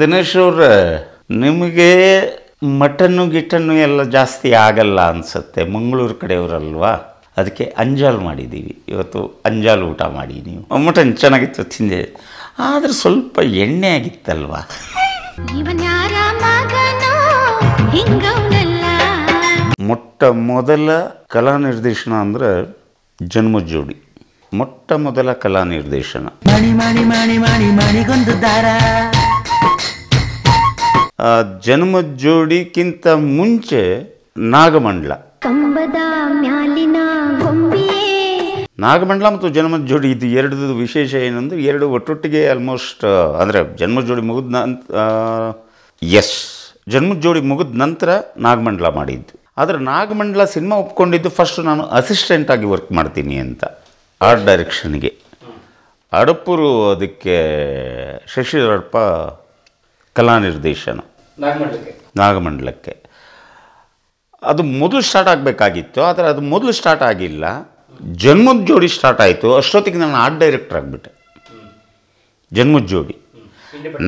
ದಿನೇಶ್ ಅವ್ರ ನಿಮಗೆ ಮಟನ್ನು ಗಿಟ್ಟನ್ನು ಎಲ್ಲ ಜಾಸ್ತಿ ಆಗಲ್ಲ ಅನ್ಸುತ್ತೆ ಮಂಗಳೂರು ಕಡೆಯವರಲ್ವಾ ಅದಕ್ಕೆ ಅಂಜಾಲ್ ಮಾಡಿದ್ದೀವಿ ಇವತ್ತು ಅಂಜಾಲ್ ಊಟ ಮಾಡಿ ನೀವು ಮಟನ್ ಚೆನ್ನಾಗಿತ್ತು ತಿಂದೆ ಆದರೆ ಸ್ವಲ್ಪ ಎಣ್ಣೆ ಆಗಿತ್ತಲ್ವಾ ಮೊಟ್ಟ ಮೊದಲ ಕಲಾ ನಿರ್ದೇಶನ ಅಂದರೆ ಜನ್ಮ ಜೋಡಿ ಮೊಟ್ಟ ಮೊದಲ ಕಲಾ ನಿರ್ದೇಶನ ಜನ್ಮ ಜೋಡಿಕ್ಕಿಂತ ಮುಂಚೆ ನಾಗಮಂಡ್ಲ ನಾಗಮಂಡಲ ಮತ್ತು ಜನ್ಮ ಜೋಡಿ ಇದು ಎರಡು ವಿಶೇಷ ಏನಂದ್ರೆ ಎರಡು ಒಟ್ಟೊಟ್ಟಿಗೆ ಆಲ್ಮೋಸ್ಟ್ ಅಂದ್ರೆ ಜನ್ಮ ಜೋಡಿ ಮುಗಿದ ಎಸ್ ಜನ್ಮ ಜೋಡಿ ಮುಗಿದ ನಂತರ ನಾಗಮಂಡಲ ಮಾಡಿದ್ದು ಆದರೆ ನಾಗಮಂಡಲ ಸಿನಿಮಾ ಒಪ್ಕೊಂಡಿದ್ದು ಫಸ್ಟ್ ನಾನು ಅಸಿಸ್ಟೆಂಟ್ ಆಗಿ ವರ್ಕ್ ಮಾಡ್ತೀನಿ ಅಂತ ಆರ್ಟ್ ಡೈರೆಕ್ಷನ್ಗೆ ಅಡಪುರು ಅದಕ್ಕೆ ಶಶಿಧರಪ್ಪ ಕಲಾ ನಿರ್ದೇಶನ ನಾಗಮಂಡಲಕ್ಕೆ ಅದು ಮೊದಲು ಸ್ಟಾರ್ಟ್ ಆಗಬೇಕಾಗಿತ್ತು ಆದರೆ ಅದು ಮೊದಲು ಸ್ಟಾರ್ಟ್ ಆಗಿಲ್ಲ ಜನ್ಮದ ಜೋಡಿ ಸ್ಟಾರ್ಟ್ ಆಯಿತು ಅಷ್ಟೊತ್ತಿಗೆ ನಾನು ಆರ್ಟ್ ಡೈರೆಕ್ಟರ್ ಆಗಿಬಿಟ್ಟೆ ಜನ್ಮದ ಜೋಡಿ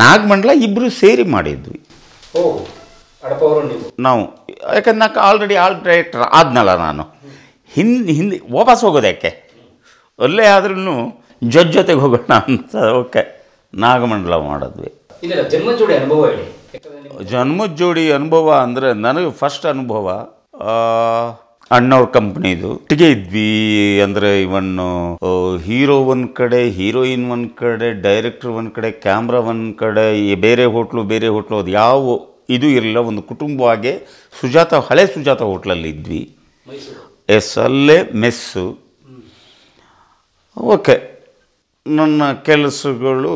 ನಾಗಮಂಡಲ ಇಬ್ಬರು ಸೇರಿ ಮಾಡಿದ್ವಿ ನಾವು ಯಾಕಂದ್ರೆ ನಾನು ಆಲ್ರೆಡಿ ಆರ್ಟ್ ಡೈರೆಕ್ಟರ್ ಆದ್ನಲ್ಲ ನಾನು ಹಿಂದೆ ಹಿಂದೆ ವಾಪಸ್ ಹೋಗೋದು ಯಾಕೆ ಅಲ್ಲೇ ಆದ್ರೂ ಜೊತೆ ಜೊತೆಗೆ ಹೋಗೋಣ ಅಂತ ಓಕೆ ನಾಗಮಂಡಲ ಮಾಡಿದ್ವಿ ಜನ್ಮದ ಅನುಭವ ಜೋಡಿ ಅನುಭವ ಅಂದರೆ ನನಗೆ ಫಸ್ಟ್ ಅನುಭವ ಅಣ್ಣವ್ರ ಕಂಪ್ನಿದು ಒಟ್ಟಿಗೆ ಇದ್ವಿ ಅಂದರೆ ಇವನ್ನು ಹೀರೋ ಒಂದು ಕಡೆ ಹೀರೋಯಿನ್ ಒಂದು ಕಡೆ ಡೈರೆಕ್ಟರ್ ಒಂದು ಕಡೆ ಕ್ಯಾಮ್ರಾ ಒಂದು ಕಡೆ ಬೇರೆ ಹೋಟ್ಲು ಬೇರೆ ಹೋಟ್ಲು ಅದು ಯಾವ ಇದು ಇರಲಿಲ್ಲ ಒಂದು ಕುಟುಂಬವಾಗೆ ಸುಜಾತ ಹಳೆ ಸುಜಾತ ಹೋಟ್ಲಲ್ಲಿ ಇದ್ವಿ ಎಸ್ ಅಲ್ಲೇ ಮೆಸ್ಸು ಓಕೆ ನನ್ನ ಕೆಲಸಗಳು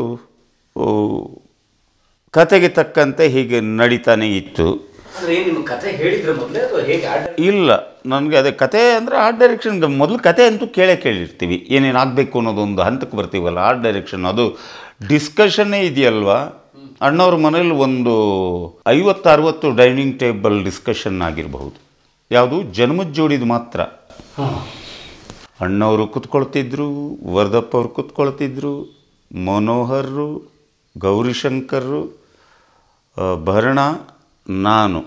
ಕತೆಗೆ ತಕ್ಕಂತೆ ಹೀಗೆ ನಡೀತಾನೆ ಇತ್ತು ಇಲ್ಲ ನನಗೆ ಅದೇ ಕತೆ ಅಂದರೆ ಆರ್ಟ್ ಡೈರೆಕ್ಷನ್ ಮೊದಲು ಕತೆ ಅಂತೂ ಕೇಳೇ ಕೇಳಿರ್ತೀವಿ ಏನೇನು ಆಗಬೇಕು ಅನ್ನೋದೊಂದು ಹಂತಕ್ಕೆ ಬರ್ತೀವಲ್ಲ ಆರ್ಟ್ ಡೈರೆಕ್ಷನ್ ಅದು ಡಿಸ್ಕಷನ್ನೇ ಇದೆಯಲ್ವಾ ಅಣ್ಣವ್ರ ಮನೇಲಿ ಒಂದು ಐವತ್ತು ಅರವತ್ತು ಡೈನಿಂಗ್ ಟೇಬಲ್ ಡಿಸ್ಕಷನ್ ಆಗಿರಬಹುದು ಯಾವುದು ಜನ್ಮದ ಜೋಡಿದು ಮಾತ್ರ ಅಣ್ಣವರು ಕೂತ್ಕೊಳ್ತಿದ್ರು ವರದಪ್ಪ ಅವರು ಕೂತ್ಕೊಳ್ತಿದ್ರು ಮನೋಹರರು ಗೌರಿಶಂಕರರು ಭರಣ ನಾನು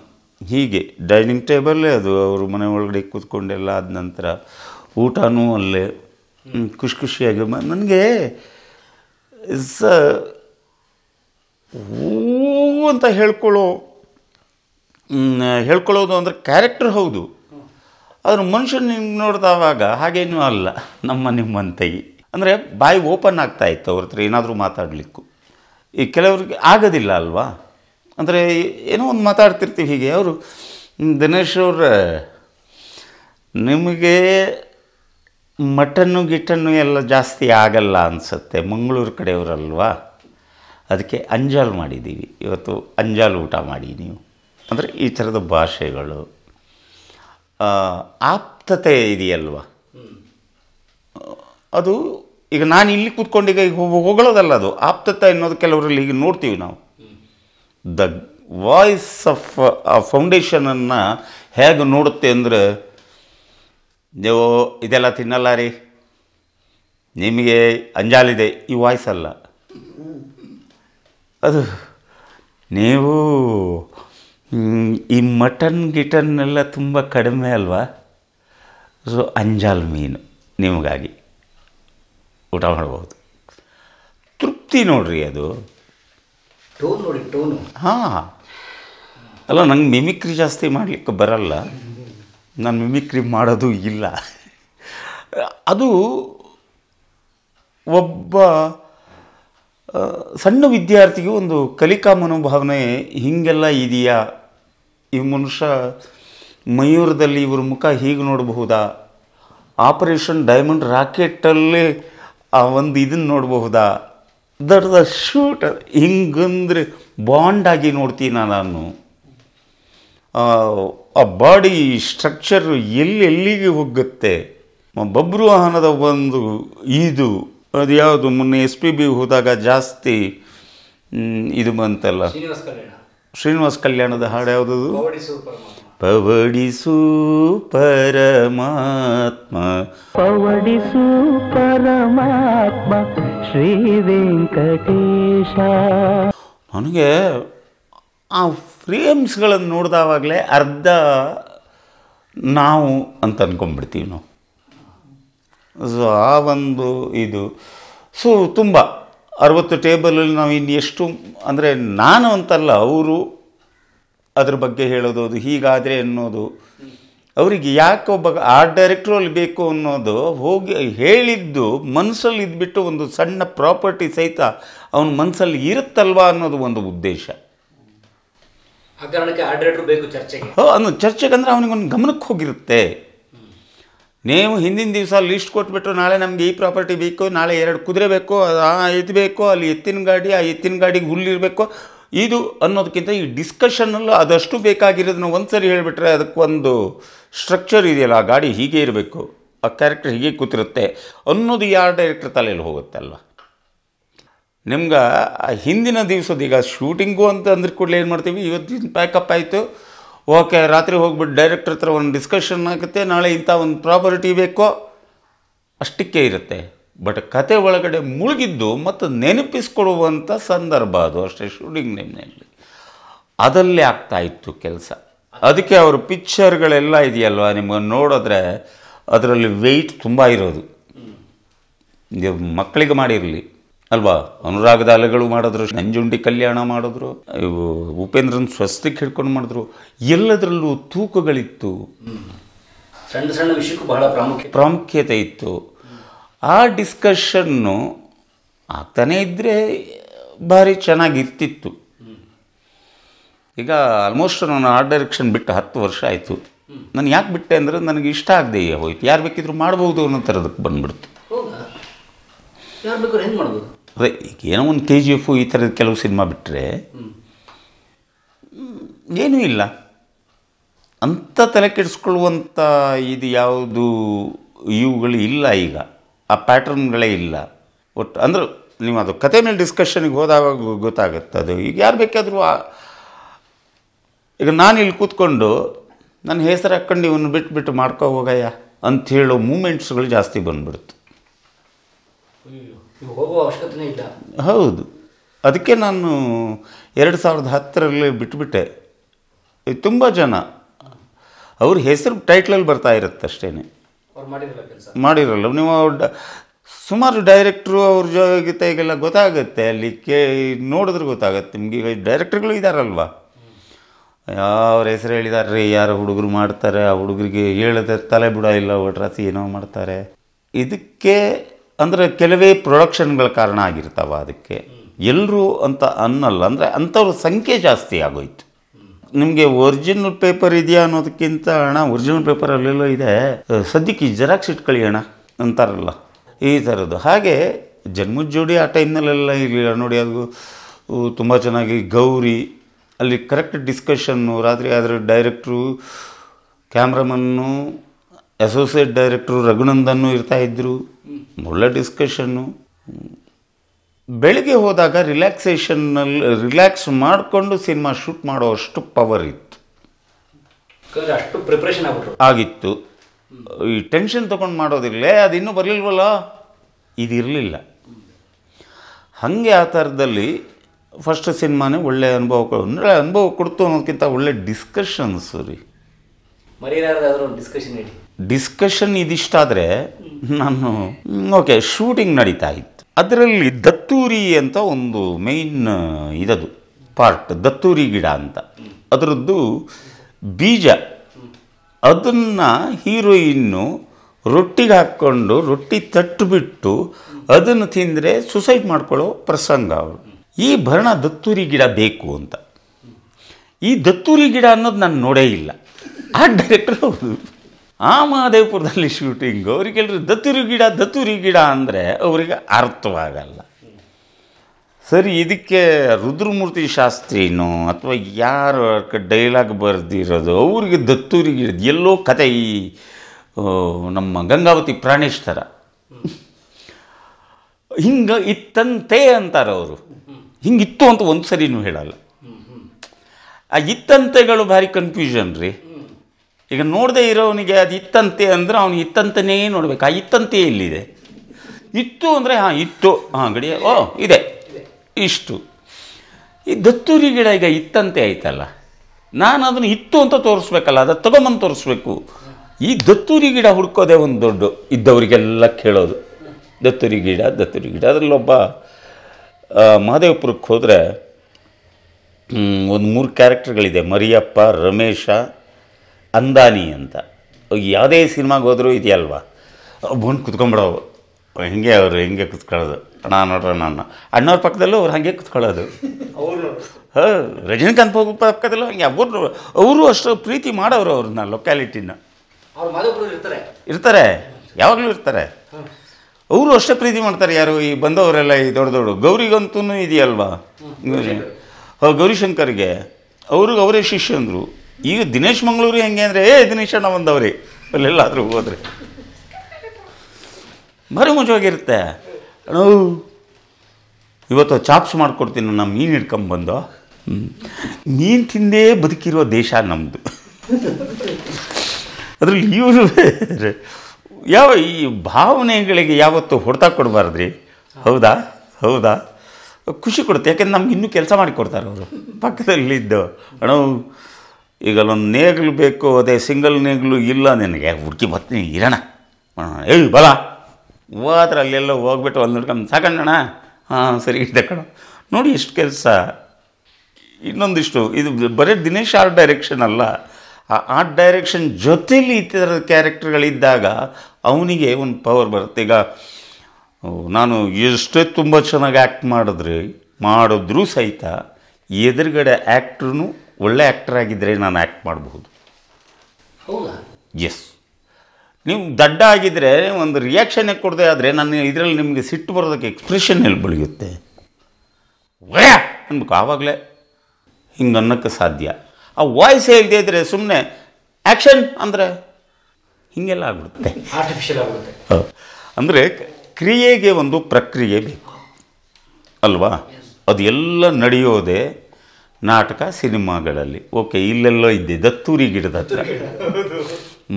ಹೀಗೆ ಡೈನಿಂಗ್ ಟೇಬಲ್ಲೇ ಅದು ಅವರು ಮನೆ ಒಳಗಡೆ ಕೂತ್ಕೊಂಡೆಲ್ಲ ಆದ ನಂತರ ಊಟನೂ ಅಲ್ಲೇ ಖುಷಿ ಖುಷಿಯಾಗಿ ನನಗೆ ಸ ಹೂ ಅಂತ ಹೇಳ್ಕೊಳ್ಳೋ ಹೇಳ್ಕೊಳ್ಳೋದು ಅಂದರೆ ಕ್ಯಾರೆಕ್ಟರ್ ಹೌದು ಆದರೆ ಮನುಷ್ಯನ ನಿಮ್ಗೆ ನೋಡಿದವಾಗ ಹಾಗೇನೂ ಅಲ್ಲ ನಮ್ಮ ತೈ ಅಂದರೆ ಬಾಯಿ ಓಪನ್ ಆಗ್ತಾ ಇತ್ತು ಅವ್ರ ಹತ್ರ ಏನಾದರೂ ಮಾತಾಡಲಿಕ್ಕೂ ಈ ಕೆಲವ್ರಿಗೆ ಆಗೋದಿಲ್ಲ ಅಲ್ವಾ ಅಂದರೆ ಏನೋ ಒಂದು ಮಾತಾಡ್ತಿರ್ತೀವಿ ಹೀಗೆ ಅವರು ದಿನೇಶ್ ಅವ್ರ ನಿಮಗೆ ಮಟನ್ನು ಗಿಟ್ಟನ್ನು ಎಲ್ಲ ಜಾಸ್ತಿ ಆಗಲ್ಲ ಅನಿಸುತ್ತೆ ಮಂಗಳೂರು ಕಡೆಯವರಲ್ವಾ ಅದಕ್ಕೆ ಅಂಜಾಲ್ ಮಾಡಿದ್ದೀವಿ ಇವತ್ತು ಅಂಜಾಲು ಊಟ ಮಾಡಿ ನೀವು ಅಂದರೆ ಈ ಥರದ ಭಾಷೆಗಳು ಆಪ್ತತೆ ಇದೆಯಲ್ವ ಅದು ಈಗ ನಾನು ಇಲ್ಲಿ ಕೂತ್ಕೊಂಡೀಗ ಈಗ ಹೊಗಳೋದಲ್ಲ ಅದು ಆಪ್ತತೆ ಅನ್ನೋದು ಕೆಲವರಲ್ಲಿ ಈಗ ನೋಡ್ತೀವಿ ನಾವು ದ ವಾಯ್ಸ್ ಆಫ್ ಆ ಫೌಂಡೇಶನನ್ನು ಹೇಗೆ ನೋಡುತ್ತೆ ಅಂದರೆ ನೀವು ಇದೆಲ್ಲ ತಿನ್ನಲ್ಲ ರೀ ನಿಮಗೆ ಅಂಜಾಲಿದೆ ಈ ವಾಯ್ಸ್ ಅಲ್ಲ ಅದು ನೀವು ಈ ಮಟನ್ ಗಿಟನ್ನೆಲ್ಲ ತುಂಬ ಕಡಿಮೆ ಅಲ್ವಾ ಸೊ ಅಂಜಾಲ್ ಮೀನು ನಿಮಗಾಗಿ ಊಟ ಮಾಡ್ಬೋದು ತೃಪ್ತಿ ನೋಡ್ರಿ ಅದು ಟೋನ್ ನೋಡಿ ಟೋನು ಹಾಂ ಅಲ್ಲ ನಂಗೆ ಮಿಮಿಕ್ರಿ ಜಾಸ್ತಿ ಮಾಡಲಿಕ್ಕೆ ಬರಲ್ಲ ನಾನು ಮಿಮಿಕ್ರಿ ಮಾಡೋದು ಇಲ್ಲ ಅದು ಒಬ್ಬ ಸಣ್ಣ ವಿದ್ಯಾರ್ಥಿಗೆ ಒಂದು ಕಲಿಕಾ ಮನೋಭಾವನೆ ಹೀಗೆಲ್ಲ ಇದೆಯಾ ಈ ಮನುಷ್ಯ ಮಯೂರದಲ್ಲಿ ಇವ್ರ ಮುಖ ಹೀಗೆ ನೋಡಬಹುದಾ ಆಪರೇಷನ್ ಡೈಮಂಡ್ ರಾಕೆಟಲ್ಲಿ ಆ ಒಂದು ಇದನ್ನು ನೋಡಬಹುದಾ ದಟ್ ದ ಶೂಟ್ ಹಿಂಗಂದ್ರೆ ಬಾಂಡಾಗಿ ನೋಡ್ತೀನಿ ನಾನು ಆ ಬಾಡಿ ಸ್ಟ್ರಕ್ಚರ್ ಎಲ್ಲಿ ಎಲ್ಲಿಗೆ ಹೋಗುತ್ತೆ ಬಬ್ರು ವಾಹನದ ಒಂದು ಇದು ಅದು ಯಾವುದು ಮೊನ್ನೆ ಎಸ್ ಪಿ ಬಿ ಹೋದಾಗ ಜಾಸ್ತಿ ಇದು ಬಂತಲ್ಲ ಶ್ರೀನಿವಾಸ್ ಕಲ್ಯಾಣದ ಹಾಡು ಯಾವುದದು ಪವಡಿಸು ಪರಮಾತ್ಮ ಪವಡಿಸು ಪರಮಾತ್ಮ ಶ್ರೀ ವೆಂಕಟೇಶ ನನಗೆ ಆ ಫ್ರೇಮ್ಸ್ಗಳನ್ನು ನೋಡಿದಾವಾಗಲೇ ಅರ್ಧ ನಾವು ಅಂತ ಅಂದ್ಕೊಂಡ್ಬಿಡ್ತೀವಿ ನಾವು ಸೊ ಆ ಒಂದು ಇದು ಸೊ ತುಂಬ ಅರವತ್ತು ಟೇಬಲಲ್ಲಿ ನಾವು ಇನ್ನು ಎಷ್ಟು ಅಂದರೆ ನಾನು ಅಂತಲ್ಲ ಅವರು ಅದ್ರ ಬಗ್ಗೆ ಹೇಳೋದು ಅದು ಹೀಗಾದರೆ ಅನ್ನೋದು ಅವರಿಗೆ ಯಾಕೆ ಒಬ್ಬ ಆ ಡೈರೆಕ್ಟ್ರಲ್ಲಿ ಬೇಕು ಅನ್ನೋದು ಹೋಗಿ ಹೇಳಿದ್ದು ಮನಸ್ಸಲ್ಲಿ ಇದ್ಬಿಟ್ಟು ಒಂದು ಸಣ್ಣ ಪ್ರಾಪರ್ಟಿ ಸಹಿತ ಅವನ ಮನಸ್ಸಲ್ಲಿ ಇರುತ್ತಲ್ವಾ ಅನ್ನೋದು ಒಂದು ಉದ್ದೇಶ ಚರ್ಚೆಗೆ ಚರ್ಚೆಗೆ ಅಂದರೆ ಅವನಿಗೊಂದು ಗಮನಕ್ಕೆ ಹೋಗಿರುತ್ತೆ ನೀವು ಹಿಂದಿನ ದಿವಸ ಲಿಸ್ಟ್ ಕೊಟ್ಬಿಟ್ಟು ನಾಳೆ ನಮಗೆ ಈ ಪ್ರಾಪರ್ಟಿ ಬೇಕು ನಾಳೆ ಎರಡು ಕುದುರೆ ಬೇಕು ಆ ಇದು ಬೇಕು ಅಲ್ಲಿ ಎತ್ತಿನ ಗಾಡಿ ಆ ಎತ್ತಿನ ಗಾಡಿಗೆ ಹುಲ್ಲಿರಬೇಕು ಇದು ಅನ್ನೋದಕ್ಕಿಂತ ಈ ಡಿಸ್ಕಷನಲ್ಲೂ ಅದಷ್ಟು ಬೇಕಾಗಿರೋದನ್ನ ಒಂದು ಸರಿ ಹೇಳಿಬಿಟ್ರೆ ಅದಕ್ಕೊಂದು ಸ್ಟ್ರಕ್ಚರ್ ಇದೆಯಲ್ಲ ಆ ಗಾಡಿ ಹೀಗೆ ಇರಬೇಕು ಆ ಕ್ಯಾರೆಕ್ಟರ್ ಹೀಗೆ ಕೂತಿರುತ್ತೆ ಅನ್ನೋದು ಯಾರ ಡೈರೆಕ್ಟರ್ ತಲೆಯಲ್ಲಿ ಹೋಗುತ್ತಲ್ಲ ನಿಮ್ಗೆ ಹಿಂದಿನ ದಿವಸದ ಈಗ ಶೂಟಿಂಗು ಅಂತ ಅಂದ್ರೆ ಕೂಡಲೇ ಏನು ಮಾಡ್ತೀವಿ ಇವತ್ತಿನ ಪ್ಯಾಕಪ್ ಆಯಿತು ಓಕೆ ರಾತ್ರಿ ಹೋಗ್ಬಿಟ್ಟು ಡೈರೆಕ್ಟ್ರ ಹತ್ರ ಒಂದು ಡಿಸ್ಕಷನ್ ಆಗುತ್ತೆ ನಾಳೆ ಇಂಥ ಒಂದು ಪ್ರಾಪರ್ಟಿ ಬೇಕೋ ಅಷ್ಟಕ್ಕೆ ಇರುತ್ತೆ ಬಟ್ ಕತೆ ಒಳಗಡೆ ಮುಳುಗಿದ್ದು ಮತ್ತು ನೆನಪಿಸ್ಕೊಡುವಂಥ ಸಂದರ್ಭ ಅದು ಅಷ್ಟೇ ಶೂಟಿಂಗ್ ನಿಮ್ಮಲ್ಲಿ ಅದಲ್ಲೇ ಆಗ್ತಾ ಇತ್ತು ಕೆಲಸ ಅದಕ್ಕೆ ಅವರು ಪಿಕ್ಚರ್ಗಳೆಲ್ಲ ಇದೆಯಲ್ವ ನಿಮಗೆ ನೋಡಿದ್ರೆ ಅದರಲ್ಲಿ ವೆಯ್ಟ್ ತುಂಬ ಇರೋದು ಮಕ್ಕಳಿಗೆ ಮಾಡಿರಲಿ ಅಲ್ವಾ ಅನುರಾಗದ ಅಲೆಗಳು ಮಾಡಿದ್ರು ನಂಜುಂಡಿ ಕಲ್ಯಾಣ ಮಾಡಿದ್ರು ಇವು ಉಪೇಂದ್ರನ್ ಸ್ವಸ್ತಿಕ್ ಹಿಡ್ಕೊಂಡು ಮಾಡಿದ್ರು ಎಲ್ಲದರಲ್ಲೂ ತೂಕಗಳಿತ್ತು ಸಣ್ಣ ಸಣ್ಣ ವಿಷಯಕ್ಕೂ ಬಹಳ ಪ್ರಾಮುಖ್ಯ ಪ್ರಾಮುಖ್ಯತೆ ಇತ್ತು ಆ ಡಿಸ್ಕಷನ್ನು ಆಗ್ತಾನೇ ಇದ್ದರೆ ಭಾರಿ ಚೆನ್ನಾಗಿರ್ತಿತ್ತು ಈಗ ಆಲ್ಮೋಸ್ಟ್ ನಾನು ಆ ಡೈರೆಕ್ಷನ್ ಬಿಟ್ಟು ಹತ್ತು ವರ್ಷ ಆಯಿತು ನಾನು ಯಾಕೆ ಬಿಟ್ಟೆ ಅಂದರೆ ನನಗೆ ಇಷ್ಟ ಆಗದೆ ಹೋಯ್ತು ಯಾರು ಬೇಕಿದ್ರು ಮಾಡ್ಬೋದು ಅನ್ನೋ ಥರದಕ್ಕೆ ಬಂದ್ಬಿಡ್ತು ಅದೇ ಏನೋ ಒಂದು ಕೆ ಜಿ ಎಫು ಈ ಥರದ ಕೆಲವು ಸಿನಿಮಾ ಬಿಟ್ಟರೆ ಏನೂ ಇಲ್ಲ ಅಂಥ ತಲೆ ಕೆಡಿಸ್ಕೊಳ್ಳುವಂಥ ಇದು ಯಾವುದು ಇವುಗಳು ಇಲ್ಲ ಈಗ ಆ ಪ್ಯಾಟರ್ನ್ಗಳೇ ಇಲ್ಲ ಒಟ್ಟು ಅಂದ್ರೆ ನೀವು ಅದು ಕತೆ ಮೇಲೆ ಡಿಸ್ಕಷನಿಗೆ ಹೋದಾಗ ಗೊತ್ತಾಗುತ್ತೆ ಅದು ಈಗ ಯಾರು ಬೇಕಾದರೂ ಈಗ ನಾನು ಇಲ್ಲಿ ಕೂತ್ಕೊಂಡು ನನ್ನ ಹೆಸರು ಹಾಕ್ಕೊಂಡು ಇವನು ಬಿಟ್ಬಿಟ್ಟು ಮಾಡ್ಕೋ ಹೋಗಯ್ಯ ಅಂತ ಹೇಳೋ ಮೂಮೆಂಟ್ಸ್ಗಳು ಜಾಸ್ತಿ ಬಂದ್ಬಿಡ್ತು ಹೌದು ಅದಕ್ಕೆ ನಾನು ಎರಡು ಸಾವಿರದ ಹತ್ತರಲ್ಲಿ ಬಿಟ್ಬಿಟ್ಟೆ ತುಂಬ ಜನ ಅವ್ರ ಹೆಸರು ಟೈಟ್ಲಲ್ಲಿ ಬರ್ತಾ ಇರುತ್ತೆ ಅಷ್ಟೇ ಮಾಡಿರಲ್ಲ ನೀವು ಸುಮಾರು ಡೈರೆಕ್ಟ್ರು ಅವ್ರ ಜೊತೆಗೆಲ್ಲ ಗೊತ್ತಾಗುತ್ತೆ ಅಲ್ಲಿ ಕೇ ನೋಡಿದ್ರೆ ಗೊತ್ತಾಗುತ್ತೆ ನಿಮಗೆ ಈಗ ಡೈರೆಕ್ಟ್ರುಗಳು ಇದ್ದಾರಲ್ವ ಯಾರ ಹೆಸರು ಹೇಳಿದಾರ್ರಿ ರೀ ಯಾರು ಹುಡುಗರು ಮಾಡ್ತಾರೆ ಆ ಹುಡುಗರಿಗೆ ಹೇಳಿದ್ರೆ ತಲೆ ಬಿಡ ಇಲ್ಲ ಒಟ್ರಾಸಿ ಏನೋ ಮಾಡ್ತಾರೆ ಇದಕ್ಕೆ ಅಂದರೆ ಕೆಲವೇ ಪ್ರೊಡಕ್ಷನ್ಗಳ ಕಾರಣ ಆಗಿರ್ತಾವ ಅದಕ್ಕೆ ಎಲ್ಲರೂ ಅಂತ ಅನ್ನಲ್ಲ ಅಂದರೆ ಅಂಥವ್ರ ಸಂಖ್ಯೆ ಜಾಸ್ತಿ ಆಗೋಯ್ತು ನಿಮಗೆ ಒರಿಜಿನಲ್ ಪೇಪರ್ ಇದೆಯಾ ಅನ್ನೋದಕ್ಕಿಂತ ಅಣ್ಣ ಒರಿಜಿನಲ್ ಪೇಪರ್ ಅಲ್ಲೆಲ್ಲ ಇದೆ ಸದ್ಯಕ್ಕೆ ಈ ಜೆರಾಕ್ಸ್ ಇಟ್ಕೊಳ್ಳಿ ಅಣ್ಣ ಅಂತಾರಲ್ಲ ಈ ಥರದ್ದು ಹಾಗೆ ಜನ್ಮದ ಜೋಡಿ ಆ ಟೈಮ್ನಲ್ಲೆಲ್ಲ ಇರಲಿಲ್ಲ ನೋಡಿ ಅದು ತುಂಬ ಚೆನ್ನಾಗಿ ಗೌರಿ ಅಲ್ಲಿ ಕರೆಕ್ಟ್ ಡಿಸ್ಕಷನ್ನು ರಾತ್ರಿ ಅದರ ಡೈರೆಕ್ಟ್ರು ಕ್ಯಾಮ್ರಮನ್ನು ಅಸೋಸಿಯೇಟ್ ಡೈರೆಕ್ಟ್ರು ರಘುನಂದನ್ನು ಇರ್ತಾ ಇದ್ದರು ಒಳ್ಳೆ ಡಿಸ್ಕಷನ್ನು ಬೆಳಗ್ಗೆ ಹೋದಾಗ ರಿಲ್ಯಾಕ್ಸೇಷನ್ನಲ್ಲಿ ರಿಲ್ಯಾಕ್ಸ್ ಮಾಡಿಕೊಂಡು ಸಿನಿಮಾ ಶೂಟ್ ಮಾಡೋ ಅಷ್ಟು ಪವರ್ ಇತ್ತು ಅಷ್ಟು ಪ್ರಿಪ್ರೇಷನ್ ಆಗಿತ್ತು ಈ ಟೆನ್ಷನ್ ತೊಗೊಂಡು ಮಾಡೋದಿರಲೇ ಅದು ಇನ್ನೂ ಬರಲಿಲ್ವಲ್ಲ ಇದಿರಲಿಲ್ಲ ಹಾಗೆ ಆ ಥರದಲ್ಲಿ ಫಸ್ಟ್ ಸಿನಿಮಾನೇ ಒಳ್ಳೆ ಅನುಭವ ಅಂದರೆ ಅನುಭವ ಕೊಡ್ತು ಅನ್ನೋದಕ್ಕಿಂತ ಒಳ್ಳೆ ಡಿಸ್ಕಷನ್ಸು ರೀ ಒಂದು ಡಿಸ್ಕಷನ್ ಇಡಿ ಡಿಸ್ಕಷನ್ ಇದಿಷ್ಟಾದರೆ ನಾನು ಓಕೆ ಶೂಟಿಂಗ್ ನಡೀತಾ ಇತ್ತು ಅದರಲ್ಲಿ ದತ್ತೂರಿ ಅಂತ ಒಂದು ಮೇಯ್ನ್ ಇದದು ಪಾರ್ಟ್ ದತ್ತೂರಿ ಗಿಡ ಅಂತ ಅದರದ್ದು ಬೀಜ ಅದನ್ನು ಹೀರೋಯಿನ್ನು ರೊಟ್ಟಿಗೆ ಹಾಕ್ಕೊಂಡು ರೊಟ್ಟಿ ತಟ್ಟುಬಿಟ್ಟು ಅದನ್ನು ತಿಂದರೆ ಸುಸೈಡ್ ಮಾಡ್ಕೊಳ್ಳೋ ಪ್ರಸಂಗ ಅವರು ಈ ಭರಣ ದತ್ತೂರಿ ಗಿಡ ಬೇಕು ಅಂತ ಈ ದತ್ತೂರಿ ಗಿಡ ಅನ್ನೋದು ನಾನು ನೋಡೇ ಇಲ್ಲ ಆ ಡೈರೆಕ್ಟರ್ ಅವರು ಆ ಮಹಾದೇವಪುರದಲ್ಲಿ ಶೂಟಿಂಗು ರೀ ದತ್ತುರಿ ಗಿಡ ದತ್ತುರಿ ಗಿಡ ಅಂದರೆ ಅವರಿಗೆ ಅರ್ಥವಾಗಲ್ಲ ಸರಿ ಇದಕ್ಕೆ ರುದ್ರಮೂರ್ತಿ ಶಾಸ್ತ್ರಿನೋ ಅಥವಾ ಯಾರು ಡೈಲಾಗ್ ಬರೆದಿರೋದು ಅವ್ರಿಗೆ ದತ್ತೂರಿ ಗಿಡದ ಎಲ್ಲೋ ಕತೆ ಈ ನಮ್ಮ ಗಂಗಾವತಿ ಪ್ರಾಣೇಶ್ ಥರ ಹಿಂಗೆ ಇತ್ತಂತೆ ಅಂತಾರೆ ಅವರು ಹಿಂಗಿತ್ತು ಅಂತ ಒಂದು ಸರಿನೂ ಹೇಳಲ್ಲ ಆ ಇತ್ತಂತೆಗಳು ಭಾರಿ ಕನ್ಫ್ಯೂಷನ್ ರೀ ಈಗ ನೋಡದೆ ಇರೋವನಿಗೆ ಅದು ಇತ್ತಂತೆ ಅಂದರೆ ಅವನು ಇತ್ತಂತನೇ ನೋಡಬೇಕು ಆ ಇತ್ತಂತೆ ಎಲ್ಲಿದೆ ಇತ್ತು ಅಂದರೆ ಹಾಂ ಇತ್ತು ಹಾಂ ಗಡಿಯ ಓ ಇದೆ ಇಷ್ಟು ಈ ದತ್ತೂರಿ ಗಿಡ ಈಗ ಇತ್ತಂತೆ ಆಯ್ತಲ್ಲ ನಾನು ಅದನ್ನು ಇತ್ತು ಅಂತ ತೋರಿಸ್ಬೇಕಲ್ಲ ಅದು ತಗೊಂಬಂದು ತೋರಿಸ್ಬೇಕು ಈ ದತ್ತೂರಿ ಗಿಡ ಹುಡ್ಕೋದೆ ಒಂದು ದೊಡ್ಡ ಇದ್ದವರಿಗೆಲ್ಲ ಕೇಳೋದು ದತ್ತೂರಿ ಗಿಡ ದತ್ತೂರಿ ಗಿಡ ಅದರಲ್ಲೊಬ್ಬ ಮಹದೇವಪುರಕ್ಕೆ ಹೋದರೆ ಒಂದು ಮೂರು ಕ್ಯಾರೆಕ್ಟರ್ಗಳಿದೆ ಮರಿಯಪ್ಪ ರಮೇಶ ಅಂದಾನಿ ಅಂತ ಯಾವುದೇ ಸಿನಿಮಾಗೆ ಹೋದರೂ ಇದೆಯಲ್ವಾ ಬಂದು ಕುತ್ಕೊಂಬಿಡೋವು ಹೇಗೆ ಅವರು ಹಿಂಗೆ ಕುತ್ಕೊಳ್ಳೋದು ಅಣ್ಣ ನೋಡ್ರಿ ಅಣ್ಣ ಅಣ್ಣವ್ರ ಪಕ್ಕದಲ್ಲೂ ಅವ್ರು ಹಾಗೆ ಕುತ್ಕೊಳ್ಳೋದು ಅವರು ಹಾಂ ರಜನಿಕಾಂತ್ ಪಕ್ಕದಲ್ಲೂ ಹಂಗೆ ಅವರು ಅವರು ಅಷ್ಟು ಪ್ರೀತಿ ಮಾಡೋರು ಅವ್ರನ್ನ ಲೊಕ್ಯಾಲಿಟಿನ ಇರ್ತಾರೆ ಯಾವಾಗಲೂ ಇರ್ತಾರೆ ಅವರು ಅಷ್ಟೇ ಪ್ರೀತಿ ಮಾಡ್ತಾರೆ ಯಾರು ಈ ಬಂದವರೆಲ್ಲ ಈ ದೊಡ್ಡ ದೊಡ್ಡ ಗೌರಿಗಂತೂ ಇದೆಯಲ್ವಾ ಗೌರಿಶಂಕರ್ಗೆ ಅವ್ರಿಗೆ ಅವರೇ ಶಿಷ್ಯಂದರು ಈಗ ದಿನೇಶ್ ಮಂಗಳೂರು ಹೆಂಗೆ ಅಂದರೆ ಏ ದಿನೇಶ್ ಅಣ್ಣ ಬಂದವ್ರಿ ಅಲ್ಲೆಲ್ಲಾದರೂ ಹೋದ್ರಿ ಬರೀ ಮುಂಚವಾಗಿರುತ್ತೆ ನಾವು ಇವತ್ತು ಚಾಪ್ಸ್ ಮಾಡಿಕೊಡ್ತೀನಿ ನಮ್ಮ ಮೀನು ಹಿಡ್ಕೊಂಬಂದು ಮೀನು ತಿಂದೇ ಬದುಕಿರೋ ದೇಶ ನಮ್ಮದು ಅದ್ರಲ್ಲಿ ಇವರು ಯಾವ ಈ ಭಾವನೆಗಳಿಗೆ ಯಾವತ್ತು ಹೊಡೆತ ಕೊಡಬಾರ್ದ್ರಿ ಹೌದಾ ಹೌದಾ ಖುಷಿ ಕೊಡುತ್ತೆ ಯಾಕೆಂದ್ರೆ ನಮ್ಗೆ ಇನ್ನೂ ಕೆಲಸ ಮಾಡಿಕೊಡ್ತಾರೆ ಅವರು ಪಕ್ಕದಲ್ಲಿದ್ದು ಅಣ್ಣ ಈಗ ಅಲ್ಲೊಂದು ನೇಗ್ಲು ಬೇಕು ಅದೇ ಸಿಂಗಲ್ ನೇಗ್ಲು ಇಲ್ಲ ನಿನಗೆ ಹುಡುಕಿ ಬರ್ತೀನಿ ಇರೋಣ ಏಯ್ ಬಲ ಹೋದ್ರೆ ಅಲ್ಲೆಲ್ಲ ಹೋಗ್ಬಿಟ್ಟು ಒಂದು ಹುಡ್ಕೊಂಡು ಸಾಕಣ್ಣ ಹಾಂ ಸರಿ ಕಣ ನೋಡಿ ಇಷ್ಟು ಕೆಲಸ ಇನ್ನೊಂದಿಷ್ಟು ಇದು ಬರೀ ದಿನೇಶ್ ಆರ್ಟ್ ಡೈರೆಕ್ಷನ್ ಅಲ್ಲ ಆ ಆರ್ಟ್ ಡೈರೆಕ್ಷನ್ ಜೊತೇಲಿ ಈ ಥರದ ಕ್ಯಾರೆಕ್ಟರ್ಗಳಿದ್ದಾಗ ಅವನಿಗೆ ಒಂದು ಪವರ್ ಬರುತ್ತೆ ಈಗ ನಾನು ಎಷ್ಟೇ ತುಂಬ ಚೆನ್ನಾಗಿ ಆ್ಯಕ್ಟ್ ಮಾಡಿದ್ರಿ ಮಾಡಿದ್ರೂ ಸಹಿತ ಎದುರುಗಡೆ ಆ್ಯಕ್ಟ್ರೂ ಒಳ್ಳೆ ಆ್ಯಕ್ಟರ್ ಆಗಿದ್ದರೆ ನಾನು ಆ್ಯಕ್ಟ್ ಮಾಡಬಹುದು ಹೌದಾ ಎಸ್ ನೀವು ದಡ್ಡ ಆಗಿದ್ದರೆ ಒಂದು ರಿಯಾಕ್ಷನ್ಗೆ ಕೊಡದೆ ಆದರೆ ನಾನು ಇದರಲ್ಲಿ ನಿಮಗೆ ಸಿಟ್ಟು ಬರೋದಕ್ಕೆ ಎಕ್ಸ್ಪ್ರೆಷನ್ ಎಲ್ಲಿ ಬೆಳೆಯುತ್ತೆ ವಯ ಅನ್ಬೇಕು ಆವಾಗಲೇ ಹಿಂಗೆ ಅನ್ನೋಕ್ಕೆ ಸಾಧ್ಯ ಆ ವಾಯ್ಸ್ ಇಲ್ಲದೆ ಇದ್ದರೆ ಸುಮ್ಮನೆ ಆ್ಯಕ್ಷನ್ ಅಂದರೆ ಹೀಗೆಲ್ಲ ಆಗ್ಬಿಡುತ್ತೆ ಆರ್ಟಿಫಿಷಿಯಲ್ ಆಗುತ್ತೆ ಅಂದರೆ ಕ್ರಿಯೆಗೆ ಒಂದು ಪ್ರಕ್ರಿಯೆ ಬೇಕು ಅಲ್ವಾ ಅದೆಲ್ಲ ನಡೆಯೋದೆ ನಾಟಕ ಸಿನಿಮಾಗಳಲ್ಲಿ ಓಕೆ ಇಲ್ಲೆಲ್ಲೋ ಇದ್ದೆ ದತ್ತೂರಿ ಗಿಡದ ಹತ್ರ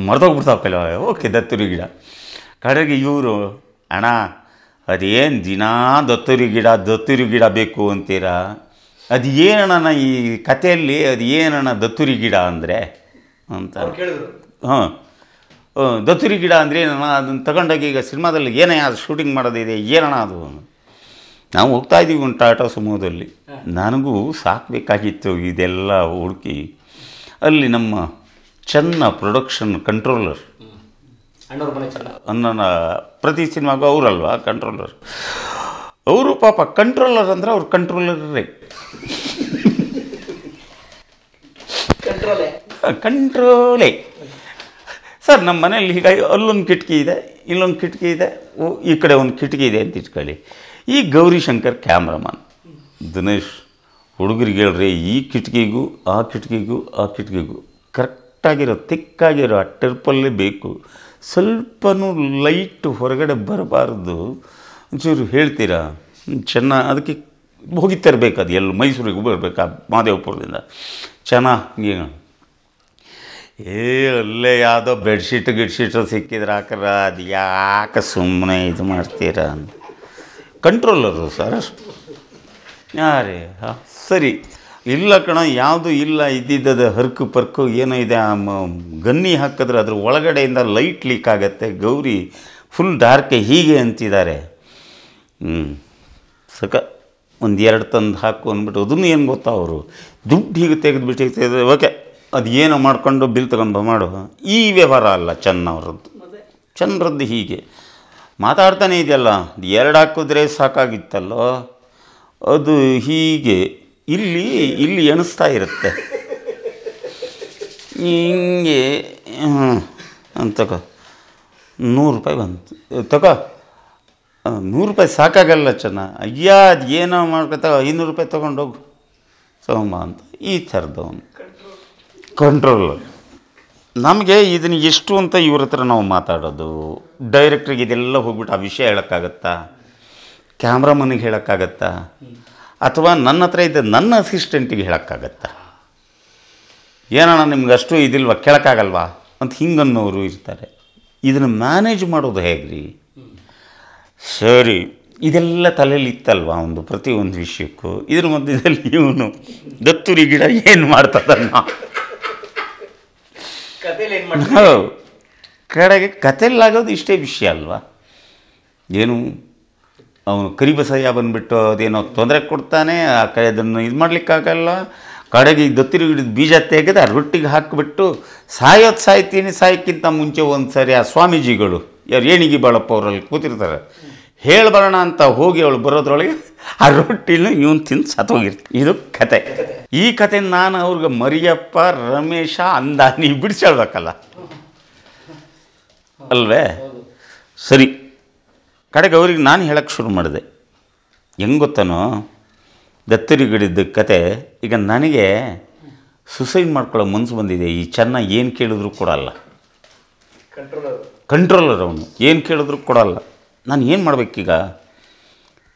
ಮರೆದೋಗ್ಬಿಡ್ತಾವೆ ಓಕೆ ದತ್ತೂರಿ ಗಿಡ ಕಡೆಗೆ ಇವರು ಅಣ್ಣ ಅದೇನು ದಿನಾ ದತ್ತೂರಿ ಗಿಡ ದತ್ತೂರಿ ಗಿಡ ಬೇಕು ಅಂತೀರಾ ಅದು ಏನಣ್ಣ ಈ ಕಥೆಯಲ್ಲಿ ಅದು ಏನಣ್ಣ ದತ್ತೂರಿ ಗಿಡ ಅಂದರೆ ಅಂತ ಹಾಂ ದತ್ತುರಿ ಗಿಡ ಅಂದರೆ ಏನಣ್ಣ ಅದನ್ನು ತಗೊಂಡೋಗಿ ಈಗ ಸಿನಿಮಾದಲ್ಲಿ ಏನೇ ಅದು ಶೂಟಿಂಗ್ ಮಾಡೋದಿದೆ ಏನಣ್ಣ ಅದು ನಾವು ಹೋಗ್ತಾ ಇದ್ದೀವಿ ಒಂದು ಟಾಟಾ ಸಮೂಹದಲ್ಲಿ ನನಗೂ ಸಾಕಬೇಕಾಗಿತ್ತು ಇದೆಲ್ಲ ಹುಡುಕಿ ಅಲ್ಲಿ ನಮ್ಮ ಚೆನ್ನ ಪ್ರೊಡಕ್ಷನ್ ಕಂಟ್ರೋಲರ್ ನನ್ನ ಪ್ರತಿ ಸಿನಿಮಾಗೂ ಅವರಲ್ವಾ ಕಂಟ್ರೋಲರ್ ಅವರು ಪಾಪ ಕಂಟ್ರೋಲರ್ ಅಂದರೆ ಅವ್ರ ಕಂಟ್ರೋಲರೇ ಕಂಟ್ರೋಲೇ ಸರ್ ನಮ್ಮ ಮನೇಲಿ ಹೀಗಾಗಿ ಅಲ್ಲೊಂದು ಕಿಟಕಿ ಇದೆ ಇಲ್ಲೊಂದು ಕಿಟಕಿ ಇದೆ ಈ ಕಡೆ ಒಂದು ಕಿಟಕಿ ಇದೆ ಅಂತ ಇಟ್ಕೊಳ್ಳಿ ಈ ಗೌರಿಶಂಕರ್ ಕ್ಯಾಮ್ರಾಮನ್ ದಿನೇಶ್ ಹುಡುಗರಿಗೆ ಹೇಳ್ರಿ ಈ ಕಿಟಕಿಗೂ ಆ ಕಿಟಕಿಗೂ ಆ ಕಿಟಕಿಗೂ ಕರೆಕ್ಟಾಗಿರೋ ತಿಕ್ಕಾಗಿರೋ ಆ ಬೇಕು ಸ್ವಲ್ಪನೂ ಲೈಟ್ ಹೊರಗಡೆ ಬರಬಾರ್ದು ಒಂಚೂರು ಹೇಳ್ತೀರಾ ಚೆನ್ನಾಗಿ ಅದಕ್ಕೆ ಹೋಗಿ ತರಬೇಕು ಅದು ಎಲ್ಲ ಮೈಸೂರಿಗೆ ಬರಬೇಕು ಆ ಮಹದೇವಪುರದಿಂದ ಚೆನ್ನಾಗಿ ಏ ಅಲ್ಲೇ ಯಾವುದೋ ಬೆಡ್ಶೀಟ್ ಗಿಡ್ಶೀಟು ಸಿಕ್ಕಿದ್ರೆ ಹಾಕ್ರ ಅದು ಯಾಕೆ ಸುಮ್ಮನೆ ಇದು ಮಾಡ್ತೀರಾ ಅಂತ ಕಂಟ್ರೋಲರು ಸರ್ ಯಾರೇ ಹಾ ಹಾಂ ಸರಿ ಇಲ್ಲ ಕಣ ಯಾವುದು ಇಲ್ಲ ಇದ್ದಿದ್ದದ ಹರ್ಕು ಪರ್ಕು ಏನೋ ಇದೆ ಆ ಗನ್ನಿ ಹಾಕಿದ್ರೆ ಅದ್ರ ಒಳಗಡೆಯಿಂದ ಲೈಟ್ ಲೀಕ್ ಆಗುತ್ತೆ ಗೌರಿ ಫುಲ್ ಡಾರ್ಕ್ ಹೀಗೆ ಅಂತಿದ್ದಾರೆ ಹ್ಞೂ ಸಕ ಒಂದು ಎರಡು ತಂದು ಹಾಕು ಅಂದ್ಬಿಟ್ಟು ಅದನ್ನು ಏನು ಗೊತ್ತಾ ಅವರು ದುಡ್ಡು ಹೀಗೆ ತೆಗೆದುಬಿಟ್ಟು ಓಕೆ ಅದು ಏನೋ ಮಾಡಿಕೊಂಡು ಬಿಲ್ ತಗೊಂಡು ಮಾಡು ಈ ವ್ಯವಹಾರ ಅಲ್ಲ ಚೆನ್ನವ್ರದ್ದು ಚಂದ್ರದ್ದು ಹೀಗೆ ಮಾತಾಡ್ತಾನೆ ಇದೆಯಲ್ಲ ಎರಡು ಹಾಕಿದ್ರೆ ಸಾಕಾಗಿತ್ತಲ್ಲೋ ಅದು ಹೀಗೆ ಇಲ್ಲಿ ಇಲ್ಲಿ ಎಣಿಸ್ತಾ ಇರುತ್ತೆ ಹಿಂಗೆ ತಕ ನೂರು ರೂಪಾಯಿ ಬಂತು ತಕೋ ನೂರು ರೂಪಾಯಿ ಸಾಕಾಗಲ್ಲ ಚೆನ್ನ ಅಯ್ಯ ಅದು ಏನೋ ಮಾಡ್ಕೊತ ಐನೂರು ರೂಪಾಯಿ ತೊಗೊಂಡೋಗು ಸೋಮ ಅಂತ ಈ ಕಂಟ್ರೋಲ್ ಕಂಟ್ರೋಲ್ ನಮಗೆ ಇದನ್ನು ಎಷ್ಟು ಅಂತ ಇವ್ರ ಹತ್ರ ನಾವು ಮಾತಾಡೋದು ಡೈರೆಕ್ಟ್ರಿಗೆ ಇದೆಲ್ಲ ಹೋಗ್ಬಿಟ್ಟು ಆ ವಿಷಯ ಹೇಳೋಕ್ಕಾಗತ್ತಾ ಕ್ಯಾಮ್ರಾಮನಿಗೆ ಹೇಳೋಕ್ಕಾಗತ್ತಾ ಅಥವಾ ನನ್ನ ಹತ್ರ ಇದ್ದ ನನ್ನ ಅಸಿಸ್ಟೆಂಟಿಗೆ ಹೇಳೋಕ್ಕಾಗತ್ತಾ ಏನಣ್ಣ ನಿಮ್ಗೆ ಅಷ್ಟು ಇದಿಲ್ವ ಕೇಳೋಕ್ಕಾಗಲ್ವಾ ಅಂತ ಹಿಂಗನ್ನೋರು ಇರ್ತಾರೆ ಇದನ್ನು ಮ್ಯಾನೇಜ್ ಮಾಡೋದು ಹೇಗ್ರಿ ಸರಿ ಇದೆಲ್ಲ ತಲೆಯಲ್ಲಿ ಇತ್ತಲ್ವ ಒಂದು ಪ್ರತಿಯೊಂದು ವಿಷಯಕ್ಕೂ ಇದ್ರ ಮಧ್ಯದಲ್ಲಿ ಇವನು ದತ್ತುರಿ ಗಿಡ ಏನು ಮಾಡ್ತದನ್ನ ಏನು ಕಡೆಗೆ ಕತೆಲ್ಲಾಗೋದು ಇಷ್ಟೇ ವಿಷಯ ಅಲ್ವಾ ಏನು ಅವನು ಕರಿಬಸಯ್ಯ ಬಂದುಬಿಟ್ಟು ಅದೇನೋ ತೊಂದರೆ ಕೊಡ್ತಾನೆ ಆ ಕೈ ಅದನ್ನು ಇದು ಮಾಡಲಿಕ್ಕಾಗಲ್ಲ ಕಡೆಗೆ ದತ್ತಿರು ಹಿಡಿದು ಬೀಜ ತೆಗೆದು ಆ ರೊಟ್ಟಿಗೆ ಹಾಕಿಬಿಟ್ಟು ಸಾಯೋದು ಸಾಯ್ತೀನಿ ಸಾಯಕ್ಕಿಂತ ಮುಂಚೆ ಒಂದು ಸರಿ ಆ ಸ್ವಾಮೀಜಿಗಳು ಯಾರು ಏಣಿಗೆ ಬಾಳಪ್ಪ ಅವರಲ್ಲಿ ಕೂತಿರ್ತಾರೆ ಹೇಳಿ ಬರೋಣ ಅಂತ ಹೋಗಿ ಅವಳು ಬರೋದ್ರೊಳಗೆ ಆ ರೊಟ್ಟಿನ ಇವನು ತಿಂದು ಸತ್ತೋಗಿರ್ತೀನಿ ಇದು ಕತೆ ಈ ಕತೆ ನಾನು ಅವ್ರಿಗೆ ಮರಿಯಪ್ಪ ರಮೇಶ ನೀ ಬಿಡಿಸಿ ಹೇಳ್ಬೇಕಲ್ಲ ಅಲ್ವೇ ಸರಿ ಕಡೆಗೆ ಅವ್ರಿಗೆ ನಾನು ಹೇಳಕ್ಕೆ ಶುರು ಮಾಡಿದೆ ಹೆಂಗೆ ಗೊತ್ತನೋ ದತ್ತರಿಗಿಡಿದ್ದ ಕತೆ ಈಗ ನನಗೆ ಸುಸೈಡ್ ಮಾಡ್ಕೊಳ್ಳೋ ಮನಸ್ಸು ಬಂದಿದೆ ಈ ಚೆನ್ನ ಏನು ಕೇಳಿದ್ರು ಕೊಡಲ್ಲ ಕಂಟ್ರೋಲರ್ ಅವನು ಏನು ಕೇಳಿದ್ರು ಕೊಡಲ್ಲ ನಾನು ಏನು ಮಾಡಬೇಕೀಗ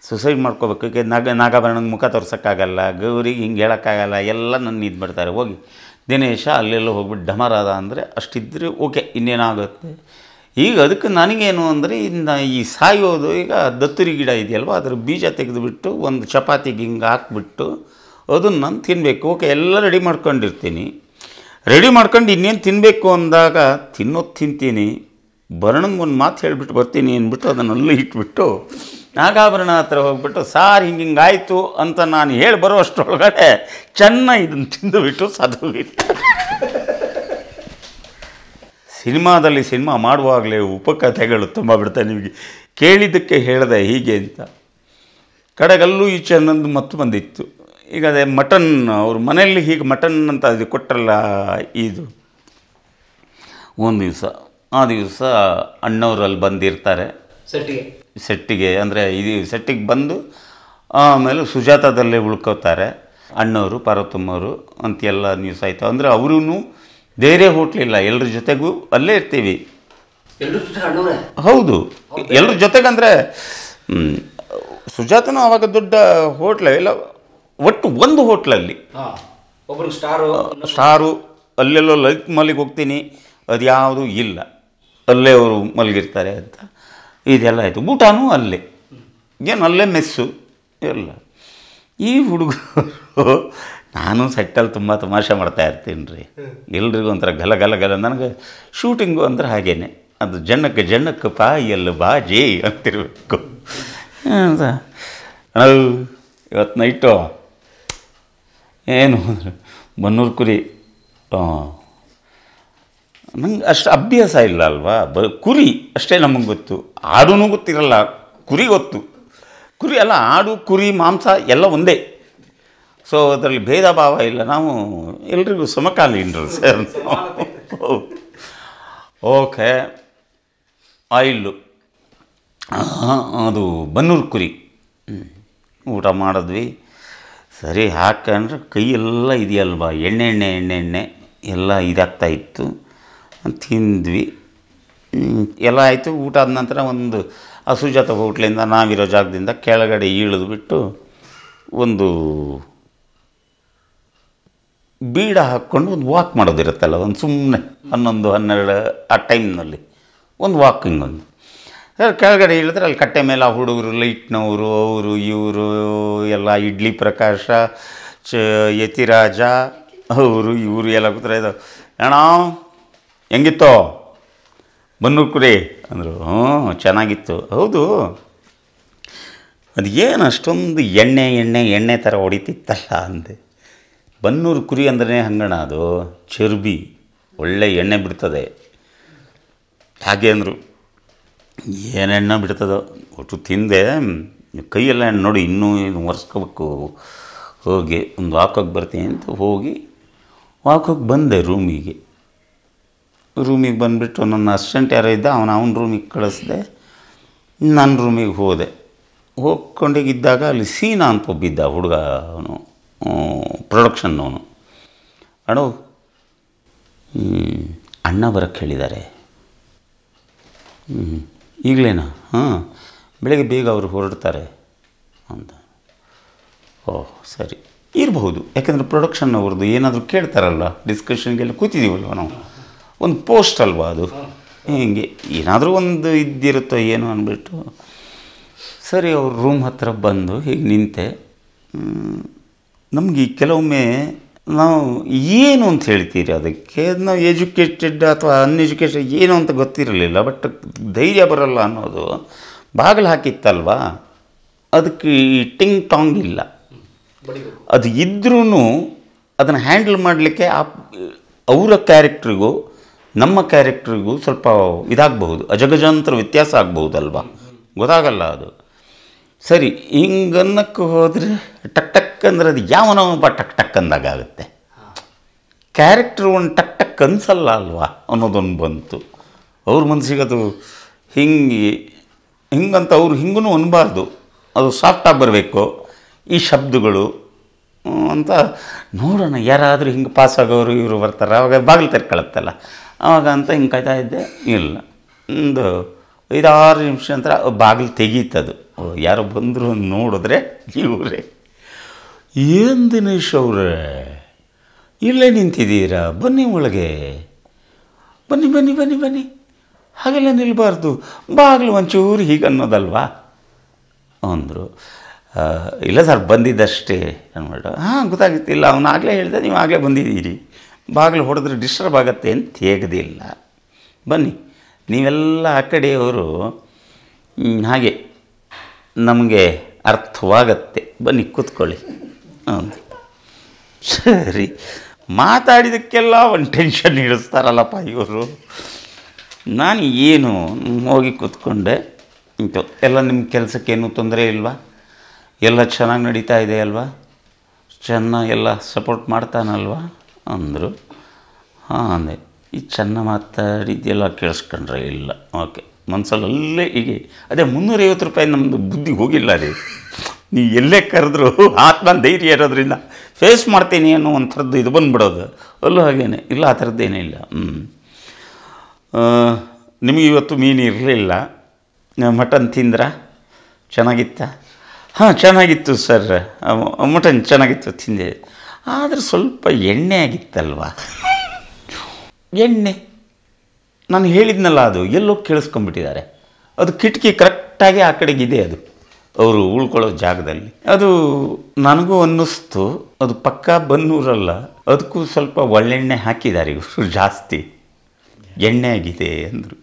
ಸುಸೈಡ್ ಮಾಡ್ಕೋಬೇಕು ನಾಗ ನಾಗಾಭರಣದ ಮುಖ ತೋರ್ಸೋಕ್ಕಾಗಲ್ಲ ಗೌರಿಗೆ ಹಿಂಗೆ ಹೇಳೋಕ್ಕಾಗಲ್ಲ ಎಲ್ಲ ನನ್ನ ಇದು ಬಿಡ್ತಾರೆ ಹೋಗಿ ದಿನೇಶ ಅಲ್ಲೆಲ್ಲ ಹೋಗ್ಬಿಟ್ಟು ಡಮರಾದ ಅಂದರೆ ಅಷ್ಟಿದ್ದರೆ ಓಕೆ ಇನ್ನೇನಾಗುತ್ತೆ ಈಗ ಅದಕ್ಕೆ ನನಗೇನು ಅಂದರೆ ಇನ್ನು ಈ ಸಾಯೋದು ಈಗ ದತ್ತುರಿ ಗಿಡ ಇದೆಯಲ್ವ ಅದರ ಬೀಜ ತೆಗೆದುಬಿಟ್ಟು ಒಂದು ಚಪಾತಿಗೆ ಹಿಂಗೆ ಹಾಕ್ಬಿಟ್ಟು ಅದನ್ನು ನಾನು ತಿನ್ನಬೇಕು ಓಕೆ ಎಲ್ಲ ರೆಡಿ ಮಾಡ್ಕೊಂಡಿರ್ತೀನಿ ರೆಡಿ ಮಾಡ್ಕೊಂಡು ಇನ್ನೇನು ತಿನ್ನಬೇಕು ಅಂದಾಗ ತಿನ್ನೋದು ತಿಂತೀನಿ ಬರಣಂಗೊಂದು ಒಂದು ಮಾತು ಹೇಳಿಬಿಟ್ಟು ಬರ್ತೀನಿ ಅಂದ್ಬಿಟ್ಟು ಅದನ್ನಲ್ಲೂ ಇಟ್ಬಿಟ್ಟು ನಾಗಾಭರಣ ಹತ್ರ ಹೋಗ್ಬಿಟ್ಟು ಸಾರ್ ಹಿಂಗೆ ಹಿಂಗಾಯಿತು ಅಂತ ನಾನು ಹೇಳಿ ಬರೋ ಅಷ್ಟರೊಳಗಡೆ ಚೆನ್ನಾಗಿ ಇದನ್ನು ತಿಂದುಬಿಟ್ಟು ಸದೋಗಿತ್ತು ಸಿನಿಮಾದಲ್ಲಿ ಸಿನಿಮಾ ಮಾಡುವಾಗಲೇ ಉಪಕಥೆಗಳು ತುಂಬ ಬಿಡ್ತವೆ ನಿಮಗೆ ಕೇಳಿದ್ದಕ್ಕೆ ಹೇಳಿದೆ ಹೀಗೆ ಅಂತ ಕಡೆಗಲ್ಲೂ ಈಚೆ ಅನ್ನೊಂದು ಮತ್ತು ಬಂದಿತ್ತು ಈಗ ಅದೇ ಮಟನ್ ಅವ್ರ ಮನೆಯಲ್ಲಿ ಹೀಗೆ ಮಟನ್ ಅಂತ ಅದು ಕೊಟ್ಟಲ್ಲ ಇದು ಒಂದು ದಿವಸ ಆ ದಿವಸ ಅಣ್ಣವ್ರಲ್ಲಿ ಬಂದಿರ್ತಾರೆ ಸೆಟ್ಟಿಗೆ ಸೆಟ್ಟಿಗೆ ಅಂದರೆ ಇದು ಸೆಟ್ಟಿಗೆ ಬಂದು ಆಮೇಲೆ ಸುಜಾತದಲ್ಲೇ ಉಳ್ಕೋತಾರೆ ಅಣ್ಣವರು ಅಂತ ಅಂತೆಲ್ಲ ನ್ಯೂಸ್ ಆಯಿತು ಅಂದರೆ ಅವರೂ ಬೇರೆ ಹೋಟ್ಲಿಲ್ಲ ಎಲ್ಲರ ಜೊತೆಗೂ ಅಲ್ಲೇ ಇರ್ತೀವಿ ಹೌದು ಎಲ್ಲರ ಜೊತೆಗಂದರೆ ಸುಜಾತನೂ ಆವಾಗ ದೊಡ್ಡ ಹೋಟ್ಲ ಇಲ್ಲ ಒಟ್ಟು ಒಂದು ಹೋಟ್ಲಲ್ಲಿ ಸ್ಟಾರು ಸ್ಟಾರು ಅಲ್ಲೆಲ್ಲೋ ಲೈಕ್ ಮಲ್ಲಿಗೆ ಹೋಗ್ತೀನಿ ಅದು ಯಾವುದು ಇಲ್ಲ ಅಲ್ಲೇ ಅವರು ಮಲಗಿರ್ತಾರೆ ಅಂತ ಇದೆಲ್ಲ ಆಯಿತು ಊಟನೂ ಅಲ್ಲೇ ಏನು ಅಲ್ಲೇ ಮೆಸ್ಸು ಎಲ್ಲ ಈ ಹುಡುಗರು ನಾನು ಸೆಟ್ಟಲ್ಲಿ ತುಂಬ ತಮಾಷೆ ಮಾಡ್ತಾ ಇರ್ತೀನಿ ರೀ ಎಲ್ರಿಗೂ ಒಂಥರ ಗಲ ಗಲ ಗಲ ನನಗೆ ಶೂಟಿಂಗು ಅಂದ್ರೆ ಹಾಗೇನೆ ಅದು ಜನಕ್ಕೆ ಜಣ್ಣಕ್ಕೆ ಪಾ ಬಾಜಿ ಬಾ ಅಂತಿರಬೇಕು ಅಂತ ಇವತ್ತು ನೈಟು ಏನು ಬನ್ನೂರು ಕುರಿ ನಂಗೆ ಅಷ್ಟು ಅಭ್ಯಾಸ ಇಲ್ಲ ಅಲ್ವಾ ಬ ಕುರಿ ಅಷ್ಟೇ ನಮಗೆ ಗೊತ್ತು ಆಡೂ ಗೊತ್ತಿರಲ್ಲ ಕುರಿ ಗೊತ್ತು ಕುರಿ ಅಲ್ಲ ಆಡು ಕುರಿ ಮಾಂಸ ಎಲ್ಲ ಒಂದೇ ಸೊ ಅದರಲ್ಲಿ ಭೇದ ಭಾವ ಇಲ್ಲ ನಾವು ಎಲ್ರಿಗೂ ಸಮಕಾಲೀನರು ಸರ್ ಓಕೆ ಆಯಿಲ್ಲು ಅದು ಬನ್ನೂರು ಕುರಿ ಊಟ ಮಾಡಿದ್ವಿ ಸರಿ ಹಾಕಂದ್ರೆ ಕೈಯೆಲ್ಲ ಇದೆಯಲ್ವಾ ಎಣ್ಣೆ ಎಣ್ಣೆ ಎಣ್ಣೆ ಎಣ್ಣೆ ಎಲ್ಲ ಇದಾಗ್ತಾ ಇತ್ತು ತಿಂದ್ವಿ ಎಲ್ಲ ಆಯಿತು ಊಟ ಆದ ನಂತರ ಒಂದು ಅಸುಜಾತ ಹೋಟ್ಲಿಂದ ನಾವಿರೋ ಜಾಗದಿಂದ ಕೆಳಗಡೆ ಇಳಿದು ಬಿಟ್ಟು ಒಂದು ಬೀಡ ಹಾಕ್ಕೊಂಡು ಒಂದು ವಾಕ್ ಮಾಡೋದಿರುತ್ತಲ್ಲ ಒಂದು ಸುಮ್ಮನೆ ಹನ್ನೊಂದು ಹನ್ನೆರಡು ಆ ಟೈಮ್ನಲ್ಲಿ ಒಂದು ವಾಕಿಂಗ್ ಒಂದು ಕೆಳಗಡೆ ಇಳಿದ್ರೆ ಅಲ್ಲಿ ಕಟ್ಟೆ ಮೇಲೆ ಆ ಹುಡುಗರು ಲೈಟ್ನವರು ಅವರು ಇವರು ಎಲ್ಲ ಇಡ್ಲಿ ಪ್ರಕಾಶ ಚ ಯತಿರಾಜ ಅವರು ಇವರು ಎಲ್ಲ ಕೂತ್ರೆ ಇದಾವೆ ಅಣ್ಣ ಹೆಂಗಿತ್ತೋ ಬನ್ನೂರು ಕುರಿ ಅಂದರು ಹ್ಞೂ ಚೆನ್ನಾಗಿತ್ತು ಹೌದು ಅದು ಏನು ಅಷ್ಟೊಂದು ಎಣ್ಣೆ ಎಣ್ಣೆ ಎಣ್ಣೆ ಥರ ಹೊಡಿತಿತ್ತಲ್ಲ ಅಂದೆ ಬನ್ನೂರು ಕುರಿ ಅಂದ್ರೆ ಹಂಗಣ ಅದು ಚರ್ಬಿ ಒಳ್ಳೆ ಎಣ್ಣೆ ಬಿಡ್ತದೆ ಹಾಗೆ ಅಂದರು ಏನೆಣ್ಣೆ ಬಿಡ್ತದೋ ಒಟ್ಟು ತಿಂದೆ ಕೈಯೆಲ್ಲ ಎಣ್ಣೆ ನೋಡಿ ಇನ್ನೂ ಏನು ಒರೆಸ್ಕೋಬೇಕು ಹೋಗಿ ಒಂದು ವಾಕೋಗಿ ಬರ್ತೀನಿ ಅಂತ ಹೋಗಿ ವಾಕಕ್ಕೆ ಬಂದೆ ರೂಮಿಗೆ ರೂಮಿಗೆ ಬಂದುಬಿಟ್ಟು ನನ್ನ ಅಸ್ಟೆಂಟ್ ಯಾರೋ ಇದ್ದ ಅವನು ಅವನ ರೂಮಿಗೆ ಕಳಿಸ್ದೆ ನನ್ನ ರೂಮಿಗೆ ಹೋದೆ ಹೋಗ್ಕೊಂಡಿದ್ದಾಗ ಅಲ್ಲಿ ಸೀನ್ ಅಂತ ಒಬ್ಬಿದ್ದ ಹುಡುಗ ಅವನು ಪ್ರೊಡಕ್ಷನ್ನವನು ಅಣ್ಣ ಅಣ್ಣ ಬರಕ್ಕೆ ಹೇಳಿದ್ದಾರೆ ಹ್ಞೂ ಈಗಲೇನಾ ಹಾಂ ಬೆಳಗ್ಗೆ ಬೇಗ ಅವರು ಹೊರಡ್ತಾರೆ ಅಂತ ಓಹ್ ಸರಿ ಇರಬಹುದು ಯಾಕಂದರೆ ಪ್ರೊಡಕ್ಷನ್ ಅವ್ರದ್ದು ಏನಾದರೂ ಕೇಳ್ತಾರಲ್ಲ ಡಿಸ್ಕಷನ್ಗೆಲ್ಲ ಕೂತಿದ್ದೀವಲ್ವ ನಾವು ಒಂದು ಪೋಸ್ಟ್ ಅಲ್ವಾ ಅದು ಹೀಗೆ ಏನಾದರೂ ಒಂದು ಇದ್ದಿರುತ್ತೋ ಏನು ಅಂದ್ಬಿಟ್ಟು ಸರಿ ಅವ್ರ ರೂಮ್ ಹತ್ರ ಬಂದು ಹೀಗೆ ನಿಂತೆ ನಮಗೆ ಕೆಲವೊಮ್ಮೆ ನಾವು ಏನು ಅಂತ ಹೇಳ್ತೀರಿ ಅದಕ್ಕೆ ನಾವು ಎಜುಕೇಟೆಡ್ ಅಥವಾ ಅನ್ಎಜುಕೇಟೆಡ್ ಏನು ಅಂತ ಗೊತ್ತಿರಲಿಲ್ಲ ಬಟ್ ಧೈರ್ಯ ಬರಲ್ಲ ಅನ್ನೋದು ಬಾಗಿಲು ಹಾಕಿತ್ತಲ್ವಾ ಅದಕ್ಕೆ ಟಿಂಗ್ ಟಾಂಗ್ ಇಲ್ಲ ಅದು ಇದ್ರೂ ಅದನ್ನು ಹ್ಯಾಂಡಲ್ ಮಾಡಲಿಕ್ಕೆ ಆ ಅವರ ಕ್ಯಾರೆಕ್ಟ್ರಿಗೂ ನಮ್ಮ ಕ್ಯಾರೆಕ್ಟ್ರಿಗೂ ಸ್ವಲ್ಪ ಇದಾಗಬಹುದು ಅಜಗಜಾಂತರ ವ್ಯತ್ಯಾಸ ಆಗ್ಬಹುದಲ್ವಾ ಗೊತ್ತಾಗಲ್ಲ ಅದು ಸರಿ ಹಿಂಗನ್ನಕ್ಕೆ ಹೋದರೆ ಟಕ್ ಟಕ್ ಅಂದರೆ ಅದು ಯಾವನೊಬ್ಬ ಟಕ್ ಟಕ್ ಅಂದಾಗ ಆಗುತ್ತೆ ಕ್ಯಾರೆಕ್ಟ್ರ್ ಒಂದು ಟಕ್ ಟಕ್ ಅನಿಸಲ್ಲ ಅಲ್ವಾ ಅನ್ನೋದೊಂದು ಬಂತು ಅವ್ರ ಮನಸ್ಸಿಗೆ ಅದು ಹಿಂಗೆ ಹಿಂಗಂತ ಅವ್ರು ಹಿಂಗೂ ಅನ್ನಬಾರ್ದು ಅದು ಸಾಫ್ಟಾಗಿ ಬರಬೇಕು ಈ ಶಬ್ದಗಳು ಅಂತ ನೋಡೋಣ ಯಾರಾದರೂ ಹಿಂಗೆ ಪಾಸ್ ಆಗೋರು ಇವರು ಬರ್ತಾರೆ ಅವಾಗ ಬಾಗಿಲು ತೆರ್ಕೊಳತ್ತಲ್ಲ ಆವಾಗ ಅಂತ ಹಿಂಗೆ ಕಾಯ್ತಾ ಇದ್ದೆ ಇಲ್ಲ ಒಂದು ಐದಾರು ನಿಮಿಷ ನಂತರ ಬಾಗಿಲು ತೆಗೀತದು ಯಾರೋ ಬಂದರು ನೋಡಿದ್ರೆ ಇವರೇ ಏನು ದಿನೇಶ್ ಅವರೇ ಇಲ್ಲೇ ನಿಂತಿದ್ದೀರಾ ಬನ್ನಿ ಒಳಗೆ ಬನ್ನಿ ಬನ್ನಿ ಬನ್ನಿ ಬನ್ನಿ ಹಾಗೆಲ್ಲ ನಿಲ್ಬಾರ್ದು ಬಾಗಿಲು ಒಂಚೂರು ಹೀಗೆ ಅನ್ನೋದಲ್ವಾ ಅಂದರು ಇಲ್ಲ ಸರ್ ಬಂದಿದ್ದಷ್ಟೇ ಅನ್ಬಿಟ್ಟು ಹಾಂ ಗೊತ್ತಾಗುತ್ತಿಲ್ಲ ಅವನು ಆಗಲೇ ಹೇಳಿದೆ ನೀವು ಆಗಲೇ ಬಂದಿದ್ದೀರಿ ಬಾಗಿಲು ಹೊಡೆದ್ರೆ ಡಿಸ್ಟರ್ಬ್ ಆಗುತ್ತೆ ಅಂತ ತೆಗೆದಿಲ್ಲ ಬನ್ನಿ ನೀವೆಲ್ಲ ಆ ಕಡೆಯವರು ಹಾಗೆ ನಮಗೆ ಅರ್ಥವಾಗತ್ತೆ ಬನ್ನಿ ಕೂತ್ಕೊಳ್ಳಿ ಹೌದು ಸರಿ ಮಾತಾಡಿದಕ್ಕೆಲ್ಲ ಒಂದು ಟೆನ್ಷನ್ ಇಡಿಸ್ತಾರಲ್ಲಪ್ಪ ಇವರು ನಾನು ಏನು ಹೋಗಿ ಕೂತ್ಕೊಂಡೆ ಎಲ್ಲ ನಿಮ್ಮ ಕೆಲಸಕ್ಕೇನು ತೊಂದರೆ ಇಲ್ವಾ ಎಲ್ಲ ಚೆನ್ನಾಗಿ ನಡೀತಾ ಇದೆ ಅಲ್ವಾ ಚೆನ್ನಾಗೆಲ್ಲ ಸಪೋರ್ಟ್ ಮಾಡ್ತಾನಲ್ವಾ ಅಂದರು ಹಾಂ ಅಂದೆ ಈ ಚೆನ್ನ ಮಾತಾಡಿದ್ದೆಲ್ಲ ಕೇಳಿಸ್ಕೊಂಡ್ರೆ ಇಲ್ಲ ಓಕೆ ಮನ್ಸಲ್ಲೇ ಹೀಗೆ ಅದೇ ಮುನ್ನೂರೈವತ್ತು ರೂಪಾಯಿ ನಮ್ಮದು ಬುದ್ಧಿ ಹೋಗಿಲ್ಲ ರೀ ನೀ ಎಲ್ಲೇ ಕರೆದ್ರು ಆತ್ಮ ಧೈರ್ಯ ಇರೋದ್ರಿಂದ ಫೇಸ್ ಮಾಡ್ತೀನಿ ಅನ್ನೋ ಒಂಥರದ್ದು ಇದು ಬಂದುಬಿಡೋದು ಅಲ್ಲೂ ಹಾಗೇನೆ ಇಲ್ಲ ಆ ಇಲ್ಲ ಹ್ಞೂ ನಿಮಗೆ ಇವತ್ತು ಮೀನು ಇರಲಿಲ್ಲ ಮಟನ್ ತಿಂದ್ರಾ ಚೆನ್ನಾಗಿತ್ತ ಹಾಂ ಚೆನ್ನಾಗಿತ್ತು ಸರ್ ಮಟನ್ ಚೆನ್ನಾಗಿತ್ತು ತಿಂದೆ ಆದರೆ ಸ್ವಲ್ಪ ಎಣ್ಣೆ ಆಗಿತ್ತಲ್ವ ಎಣ್ಣೆ ನಾನು ಹೇಳಿದ್ನಲ್ಲ ಅದು ಎಲ್ಲೋ ಕೇಳಿಸ್ಕೊಂಡ್ಬಿಟ್ಟಿದ್ದಾರೆ ಅದು ಕಿಟಕಿ ಕರೆಕ್ಟಾಗಿ ಆ ಕಡೆಗಿದೆ ಅದು ಅವರು ಉಳ್ಕೊಳ್ಳೋ ಜಾಗದಲ್ಲಿ ಅದು ನನಗೂ ಅನ್ನಿಸ್ತು ಅದು ಪಕ್ಕ ಬನ್ನೂರಲ್ಲ ಅದಕ್ಕೂ ಸ್ವಲ್ಪ ಒಳ್ಳೆಣ್ಣೆ ಹಾಕಿದ್ದಾರೆ ಇವರು ಜಾಸ್ತಿ ಎಣ್ಣೆ ಆಗಿದೆ ಅಂದರು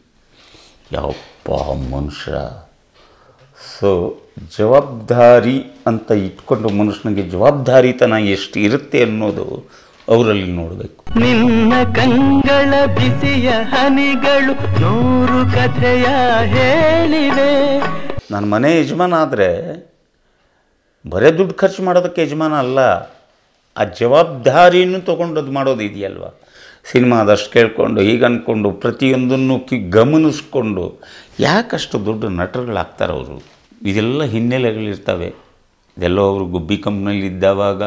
ಯಾವಪ್ಪ ಮನುಷ್ಯ ಸೊ ಜವಾಬ್ದಾರಿ ಅಂತ ಇಟ್ಕೊಂಡು ಮನುಷ್ಯನಿಗೆ ಜವಾಬ್ದಾರಿತನ ಎಷ್ಟು ಇರುತ್ತೆ ಅನ್ನೋದು ಅವರಲ್ಲಿ ನೋಡಬೇಕು ನಿನ್ನ ಕಂಗಳ ಬಿಸಿಯ ಹನಿಗಳು ನೂರು ಕಥೆಯ ಹೇಳಿವೆ ನನ್ನ ಮನೆ ಯಜಮಾನ ಆದರೆ ಬರೇ ದುಡ್ಡು ಖರ್ಚು ಮಾಡೋದಕ್ಕೆ ಯಜಮಾನ ಅಲ್ಲ ಆ ಜವಾಬ್ದಾರಿನೂ ಅದು ಮಾಡೋದು ಇದೆಯಲ್ವ ಸಿನಿಮಾದಷ್ಟು ಕೇಳ್ಕೊಂಡು ಹೀಗೆ ಅಂದ್ಕೊಂಡು ಪ್ರತಿಯೊಂದನ್ನು ಗಮನಿಸ್ಕೊಂಡು ಯಾಕಷ್ಟು ದೊಡ್ಡ ನಟರುಗಳಾಗ್ತಾರೆ ಅವರು ಇದೆಲ್ಲ ಹಿನ್ನೆಲೆಗಳಿರ್ತವೆ ಇದೆಲ್ಲೋ ಅವರು ಗುಬ್ಬಿ ಕಂಪ್ನಲ್ಲಿದ್ದಾವಾಗ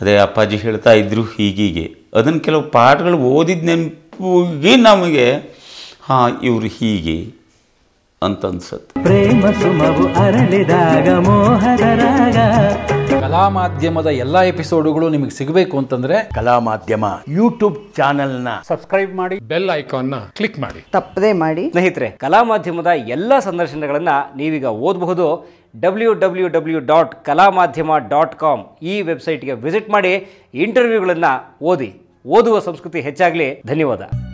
ಅದೇ ಅಪ್ಪಾಜಿ ಹೇಳ್ತಾ ಇದ್ದರು ಹೀಗೀಗೆ ಅದನ್ನು ಕೆಲವು ಪಾಠಗಳು ಓದಿದ ನೆನಪಿಗೆ ನಮಗೆ ಹಾಂ ಇವರು ಹೀಗೆ ಅಂತ ಅನ್ಸತ್ತೆ ಪ್ರೇಮ ಸುಮವು ಅರಳಿದಾಗ ಮೋಹದರಾಗ ಕಲಾ ಮಾಧ್ಯಮದ ಎಲ್ಲಾ ಎಪಿಸೋಡುಗಳು ನಿಮಗೆ ಸಿಗಬೇಕು ಅಂತಂದ್ರೆ Kala Madhyama YouTube channel subscribe ಮಾಡಿ ಬೆಲ್ ಐಕಾನ್ ನ ಕ್ಲಿಕ್ ಮಾಡಿ ತಪ್ಪದೇ ಮಾಡಿ ಸ್ನೇಹಿತರೆ ಕಲಾ ಮಾಧ್ಯಮದ ಎಲ್ಲಾ ಸಂದರ್ಶನಗಳನ್ನ ನೀವೀಗ ಓದಬಹುದು ಡಬ್ಲ್ಯೂ ಡಬ್ಲ್ಯೂ ಡಬ್ಲ್ಯೂ ಡಾಟ್ ಕಲಾ ಮಾಧ್ಯಮ ಡಾಟ್ ಕಾಮ್ ಈ ವೆಬ್ಸೈಟ್ಗೆ ವಿಸಿಟ್ ಮಾಡಿ ಇಂಟರ್ವ್ಯೂಗಳನ್ನು ಓದಿ ಓದುವ ಸಂಸ್ಕೃತಿ ಹೆಚ್ಚಾಗಲಿ ಧನ್ಯವಾದ